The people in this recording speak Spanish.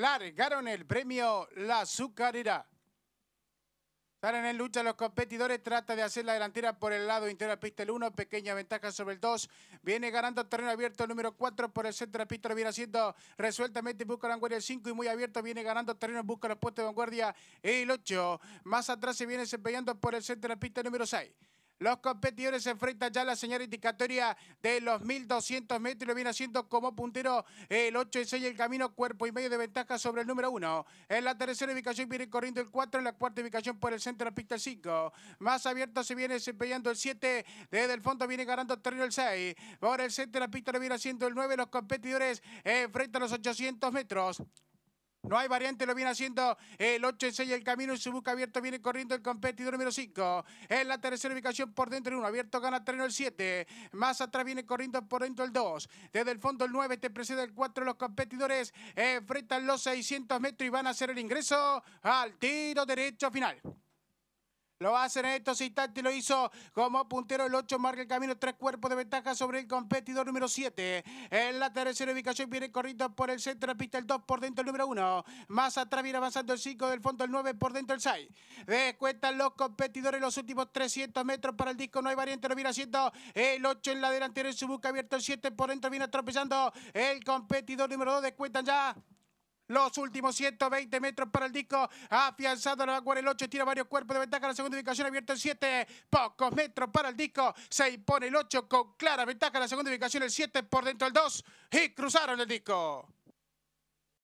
largaron el premio La Azucarera. Salen en lucha los competidores, trata de hacer la delantera por el lado interior de la pista el 1, pequeña ventaja sobre el 2, viene ganando terreno abierto el número 4 por el centro de la pista, lo viene haciendo resueltamente, busca la vanguardia el 5 y muy abierto, viene ganando terreno, busca los puestos de vanguardia el 8, más atrás se viene desempeñando por el centro de la pista el número 6. Los competidores se enfrentan ya a la señal indicatoria de los 1200 metros y lo viene haciendo como puntero el 8 y 6 el camino, cuerpo y medio de ventaja sobre el número 1. En la tercera ubicación viene corriendo el 4, en la cuarta ubicación por el centro de la pista el 5. Más abierto se viene desempeñando el 7, desde el fondo viene ganando terreno el 6. Por el centro de la pista lo viene haciendo el 9, los competidores enfrentan los 800 metros. No hay variante, lo viene haciendo el 8 en 6 el camino. y su busca abierto viene corriendo el competidor número 5. En la tercera ubicación por dentro el 1. Abierto gana terreno el 7. Más atrás viene corriendo por dentro el 2. Desde el fondo el 9 te precede el 4. Los competidores eh, enfrentan los 600 metros y van a hacer el ingreso al tiro derecho final. Lo va a hacer en estos instantes. Lo hizo como puntero el 8. Marca el camino. Tres cuerpos de ventaja sobre el competidor número 7. En la tercera ubicación viene corriendo por el centro de la pista el 2 por dentro el número 1. Más atrás viene avanzando el 5 del fondo el 9 por dentro el 6. Descuentan los competidores los últimos 300 metros para el disco. No hay variante. Lo viene haciendo el 8 en la delantera en su busca abierto el 7 por dentro. Viene atropellando el competidor número 2. Descuentan ya. Los últimos 120 metros para el disco. Afianzado la vanguardia el 8. Tira varios cuerpos de ventaja. La segunda ubicación abierto el 7. Pocos metros para el disco. Se impone el 8 con clara ventaja. La segunda ubicación el 7 por dentro del 2. Y cruzaron el disco.